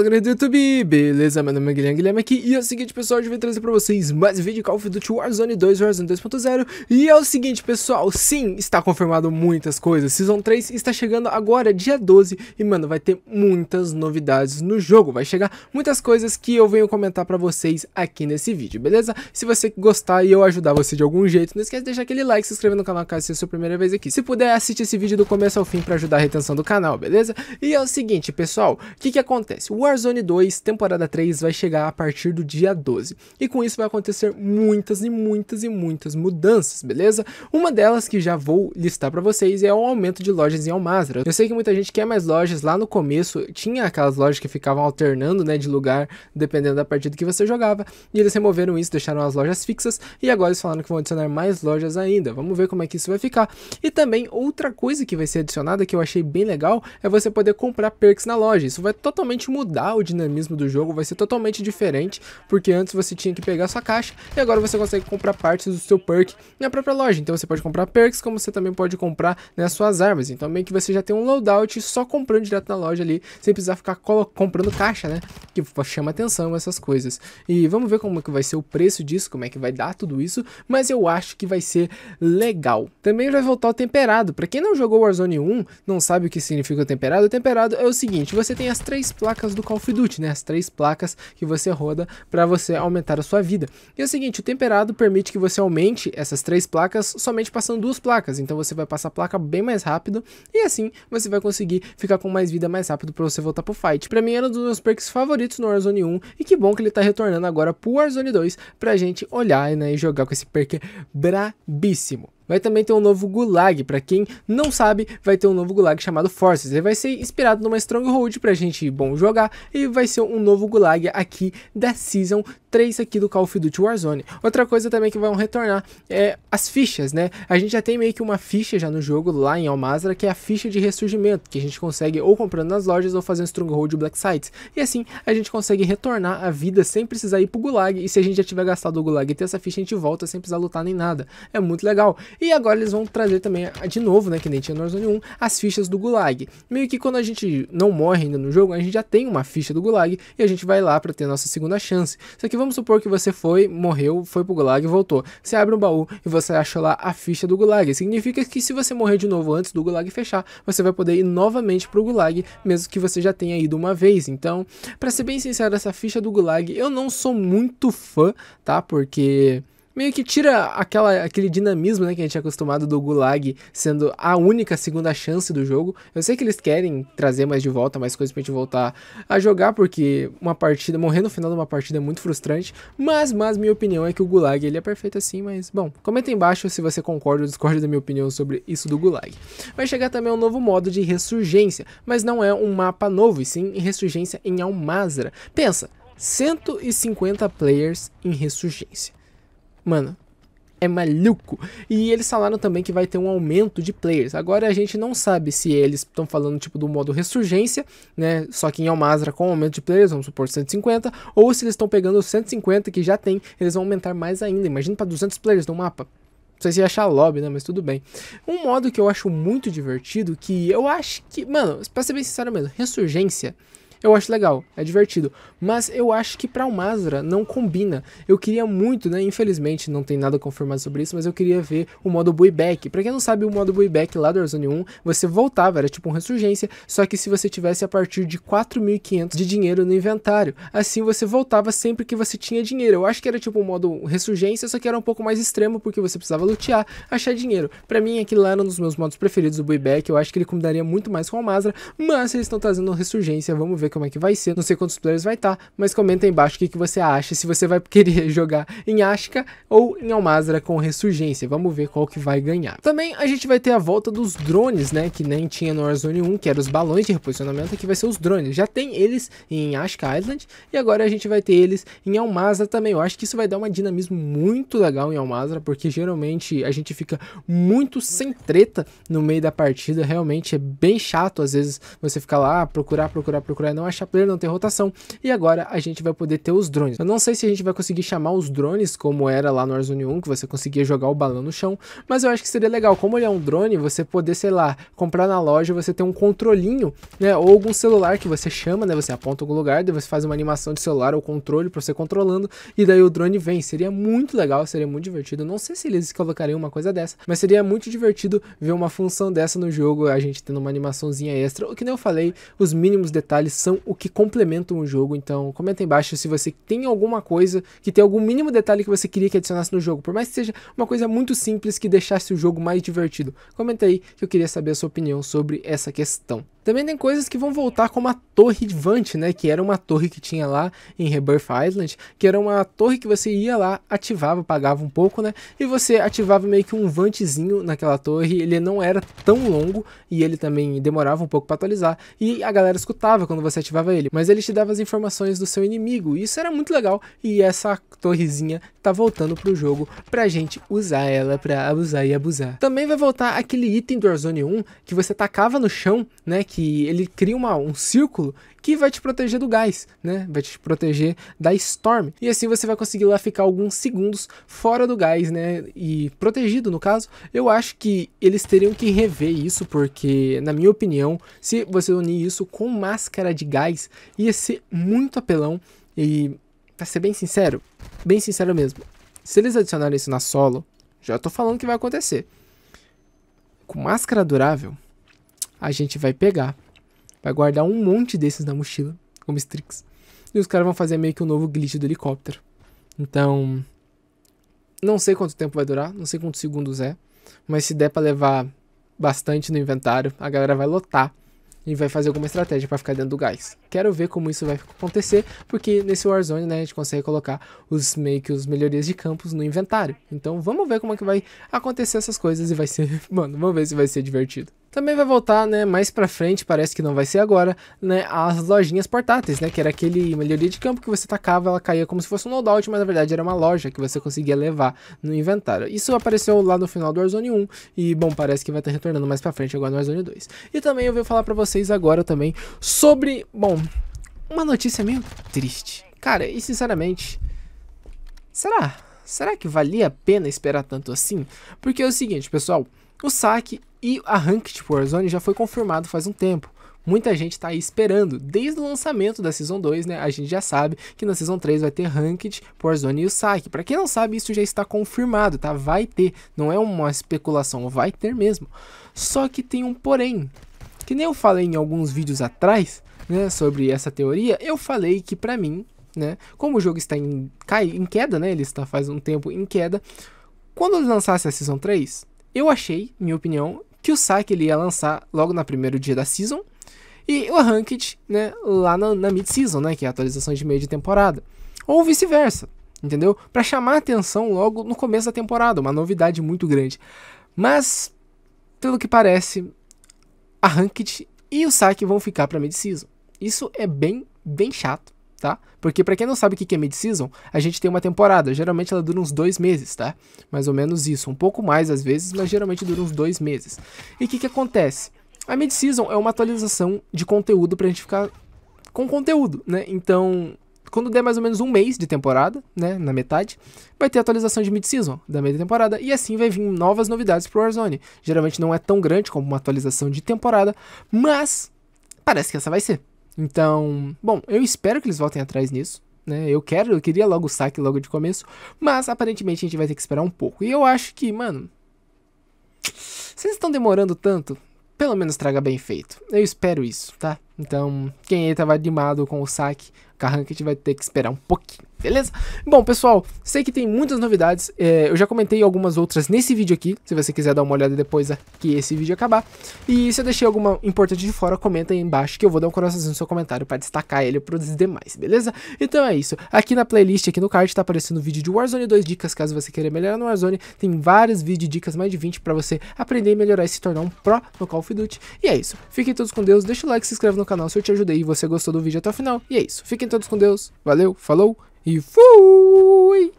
Fala galera do YouTube, beleza? Meu nome é Guilherme Guilherme aqui e é o seguinte pessoal, eu vim trazer pra vocês mais um vídeo de Call of Duty Warzone 2, Warzone 2.0 E é o seguinte pessoal, sim, está confirmado muitas coisas, Season 3 está chegando agora dia 12 e mano, vai ter muitas novidades no jogo Vai chegar muitas coisas que eu venho comentar pra vocês aqui nesse vídeo, beleza? Se você gostar e eu ajudar você de algum jeito, não esquece de deixar aquele like, se inscrever no canal caso seja a sua primeira vez aqui Se puder, assiste esse vídeo do começo ao fim pra ajudar a retenção do canal, beleza? E é o seguinte pessoal, o que que acontece? O Warzone 2, temporada 3, vai chegar a partir do dia 12. E com isso vai acontecer muitas e muitas e muitas mudanças, beleza? Uma delas que já vou listar para vocês é o aumento de lojas em Almazra. Eu sei que muita gente quer mais lojas, lá no começo tinha aquelas lojas que ficavam alternando, né, de lugar, dependendo da partida que você jogava, e eles removeram isso, deixaram as lojas fixas, e agora eles falaram que vão adicionar mais lojas ainda. Vamos ver como é que isso vai ficar. E também outra coisa que vai ser adicionada que eu achei bem legal é você poder comprar perks na loja. Isso vai totalmente mudar mudar o dinamismo do jogo, vai ser totalmente diferente, porque antes você tinha que pegar sua caixa e agora você consegue comprar partes do seu perk na própria loja. Então você pode comprar perks, como você também pode comprar né, as suas armas. Então meio que você já tem um loadout só comprando direto na loja ali, sem precisar ficar comprando caixa, né? Que chama atenção essas coisas. E vamos ver como é que vai ser o preço disso, como é que vai dar tudo isso, mas eu acho que vai ser legal. Também vai voltar o temperado. Para quem não jogou Warzone 1, não sabe o que significa o temperado, o temperado é o seguinte, você tem as três placas do do Call of Duty, né? As três placas que você roda para você aumentar a sua vida. E é o seguinte, o temperado permite que você aumente essas três placas somente passando duas placas, então você vai passar a placa bem mais rápido e assim você vai conseguir ficar com mais vida mais rápido para você voltar pro fight. Para mim era um dos meus perks favoritos no Warzone 1 e que bom que ele tá retornando agora pro Warzone 2 pra gente olhar né, e jogar com esse perk brabíssimo. Vai também ter um novo Gulag, para quem não sabe, vai ter um novo Gulag chamado Forces. Ele vai ser inspirado numa Stronghold pra gente, bom, jogar e vai ser um novo Gulag aqui da Season 3 aqui do Call of Duty Warzone. Outra coisa também que vão retornar é as fichas, né? A gente já tem meio que uma ficha já no jogo lá em Almazra, que é a ficha de ressurgimento, que a gente consegue ou comprando nas lojas ou fazendo Stronghold Black Sites. E assim, a gente consegue retornar a vida sem precisar ir pro Gulag, e se a gente já tiver gastado o Gulag e ter essa ficha, a gente volta sem precisar lutar nem nada. É muito legal. E agora eles vão trazer também, ah, de novo, né, que nem tinha no Warzone 1, as fichas do Gulag. Meio que quando a gente não morre ainda no jogo, a gente já tem uma ficha do Gulag e a gente vai lá para ter a nossa segunda chance. Só que vamos supor que você foi, morreu, foi pro Gulag e voltou. Você abre um baú e você acha lá a ficha do Gulag. Significa que se você morrer de novo antes do Gulag fechar, você vai poder ir novamente pro Gulag, mesmo que você já tenha ido uma vez. Então, para ser bem sincero, essa ficha do Gulag eu não sou muito fã, tá? Porque meio que tira aquela, aquele dinamismo né, que a gente é acostumado do Gulag sendo a única segunda chance do jogo. Eu sei que eles querem trazer mais de volta, mais coisas pra gente voltar a jogar, porque uma partida, morrer no final de uma partida é muito frustrante, mas, mas minha opinião é que o Gulag ele é perfeito assim, mas bom, comenta embaixo se você concorda ou discorda da minha opinião sobre isso do Gulag. Vai chegar também um novo modo de ressurgência, mas não é um mapa novo, e sim ressurgência em Almazra. Pensa, 150 players em ressurgência. Mano, é maluco. E eles falaram também que vai ter um aumento de players. Agora a gente não sabe se eles estão falando tipo do modo ressurgência, né? Só que em Almazra com aumento de players, vamos supor 150, ou se eles estão pegando os 150 que já tem, eles vão aumentar mais ainda. Imagina para 200 players no mapa. Não sei se ia achar lobby, né? Mas tudo bem. Um modo que eu acho muito divertido, que eu acho que. Mano, pra ser bem sincero mesmo, Ressurgência eu acho legal, é divertido. Mas eu acho que pra Almazra não combina. Eu queria muito, né? Infelizmente não tem nada confirmado sobre isso, mas eu queria ver o modo Buyback. Pra quem não sabe, o modo Buyback lá do Warzone 1, você voltava, era tipo um ressurgência, só que se você tivesse a partir de 4.500 de dinheiro no inventário. Assim você voltava sempre que você tinha dinheiro. Eu acho que era tipo um modo ressurgência, só que era um pouco mais extremo, porque você precisava lutear, achar dinheiro. Pra mim, aquilo lá era um dos meus modos preferidos, o Buyback. Eu acho que ele combinaria muito mais com a Almazra, mas eles estão trazendo ressurgência, vamos ver ver como é que vai ser, não sei quantos players vai estar, tá, mas comenta aí embaixo o que, que você acha, se você vai querer jogar em Ashka ou em Almazra com Ressurgência, vamos ver qual que vai ganhar. Também a gente vai ter a volta dos drones, né, que nem tinha no Warzone 1, que eram os balões de reposicionamento, aqui vai ser os drones, já tem eles em Ashka Island e agora a gente vai ter eles em Almazra também, eu acho que isso vai dar um dinamismo muito legal em Almazra, porque geralmente a gente fica muito sem treta no meio da partida, realmente é bem chato às vezes você ficar lá, procurar, procurar, procurar não achar player, não ter rotação. E agora a gente vai poder ter os drones. Eu não sei se a gente vai conseguir chamar os drones como era lá no Warzone 1, que você conseguia jogar o balão no chão, mas eu acho que seria legal, como ele é um drone, você poder, sei lá, comprar na loja, você ter um controlinho, né, ou algum celular que você chama, né, você aponta algum lugar, daí você faz uma animação de celular ou controle para você controlando, e daí o drone vem. Seria muito legal, seria muito divertido. Eu não sei se eles colocariam uma coisa dessa, mas seria muito divertido ver uma função dessa no jogo, a gente tendo uma animaçãozinha extra. O que nem eu falei, os mínimos detalhes são são o que complementam o jogo. Então, comenta aí embaixo se você tem alguma coisa que tem algum mínimo detalhe que você queria que adicionasse no jogo. Por mais que seja uma coisa muito simples que deixasse o jogo mais divertido. Comenta aí que eu queria saber a sua opinião sobre essa questão. Também tem coisas que vão voltar como a Torre de Vant, né? Que era uma torre que tinha lá em Rebirth Island, que era uma torre que você ia lá, ativava, pagava um pouco, né? E você ativava meio que um vantezinho naquela torre, ele não era tão longo e ele também demorava um pouco para atualizar. E a galera escutava quando você ativava ele, mas ele te dava as informações do seu inimigo. E isso era muito legal e essa torrezinha tá voltando pro jogo pra gente usar ela pra abusar e abusar. Também vai voltar aquele item do Warzone 1 que você tacava no chão, né? Que que ele cria uma, um círculo que vai te proteger do gás, né? Vai te proteger da storm. E assim você vai conseguir lá ficar alguns segundos fora do gás, né? E protegido, no caso. Eu acho que eles teriam que rever isso, porque, na minha opinião, se você unir isso com máscara de gás, ia ser muito apelão. E, pra ser bem sincero, bem sincero mesmo, se eles adicionarem isso na solo, já tô falando que vai acontecer. Com máscara durável, a gente vai pegar, vai guardar um monte desses na mochila, como Strix. E os caras vão fazer meio que um novo glitch do helicóptero. Então, não sei quanto tempo vai durar, não sei quantos segundos é, mas se der para levar bastante no inventário, a galera vai lotar e vai fazer alguma estratégia para ficar dentro do gás. Quero ver como isso vai acontecer, porque nesse Warzone, né, a gente consegue colocar os meio que os melhorias de campos no inventário. Então, vamos ver como é que vai acontecer essas coisas e vai ser, mano, vamos ver se vai ser divertido. Também vai voltar, né, mais pra frente, parece que não vai ser agora, né, as lojinhas portáteis, né, que era aquele melhoria de campo que você tacava, ela caía como se fosse um loadout, mas na verdade era uma loja que você conseguia levar no inventário. Isso apareceu lá no final do Warzone 1 e, bom, parece que vai estar retornando mais pra frente agora no Warzone 2. E também eu vou falar pra vocês agora também sobre, bom, uma notícia meio triste. Cara, e sinceramente, será? Será que valia a pena esperar tanto assim? Porque é o seguinte, pessoal... O saque e a de Warzone já foi confirmado faz um tempo. Muita gente está aí esperando, desde o lançamento da Season 2, né? A gente já sabe que na Season 3 vai ter Ranked, Warzone e o saque. Para quem não sabe, isso já está confirmado, tá? Vai ter, não é uma especulação, vai ter mesmo. Só que tem um porém. Que nem eu falei em alguns vídeos atrás, né, sobre essa teoria, eu falei que para mim, né, como o jogo está em, cai, em queda, né, ele está faz um tempo em queda, quando lançasse a Season 3, eu achei, minha opinião, que o saque ele ia lançar logo no primeiro dia da season e o Ranked né, lá na, na mid-season, né, que é a atualização de meio de temporada. Ou vice-versa, entendeu? Para chamar atenção logo no começo da temporada, uma novidade muito grande. Mas, pelo que parece, a Ranked e o saque vão ficar para mid-season. Isso é bem, bem chato tá? Porque para quem não sabe o que é mid-season, a gente tem uma temporada, geralmente ela dura uns dois meses, tá? Mais ou menos isso, um pouco mais às vezes, mas geralmente dura uns dois meses. E o que, que acontece? A mid-season é uma atualização de conteúdo pra gente ficar com conteúdo, né? Então, quando der mais ou menos um mês de temporada, né, na metade, vai ter atualização de mid-season da meia temporada e assim vai vir novas novidades pro Warzone. Geralmente não é tão grande como uma atualização de temporada, mas parece que essa vai ser. Então, bom, eu espero que eles voltem atrás nisso. Né? Eu quero, eu queria logo o saque logo de começo, mas aparentemente a gente vai ter que esperar um pouco. E eu acho que, mano, vocês estão demorando tanto, pelo menos traga bem feito. Eu espero isso, tá? Então, quem aí tava animado com o saque, carranca vai ter que esperar um pouquinho, beleza? Bom, pessoal, sei que tem muitas novidades. É, eu já comentei algumas outras nesse vídeo aqui. Se você quiser dar uma olhada depois é que esse vídeo acabar. E se eu deixei alguma importante de fora, comenta aí embaixo que eu vou dar um coraçãozinho no seu comentário para destacar ele para os demais, beleza? Então é isso. Aqui na playlist, aqui no card, tá aparecendo o vídeo de Warzone 2 dicas, caso você queira melhorar no Warzone. Tem vários vídeos de dicas, mais de 20, para você aprender e melhorar e se tornar um pro no Call of Duty. E é isso. Fiquem todos com Deus, deixa o like, se inscreve no canal canal se eu te ajudei e você gostou do vídeo até o final. E é isso. Fiquem todos com Deus. Valeu, falou e fui!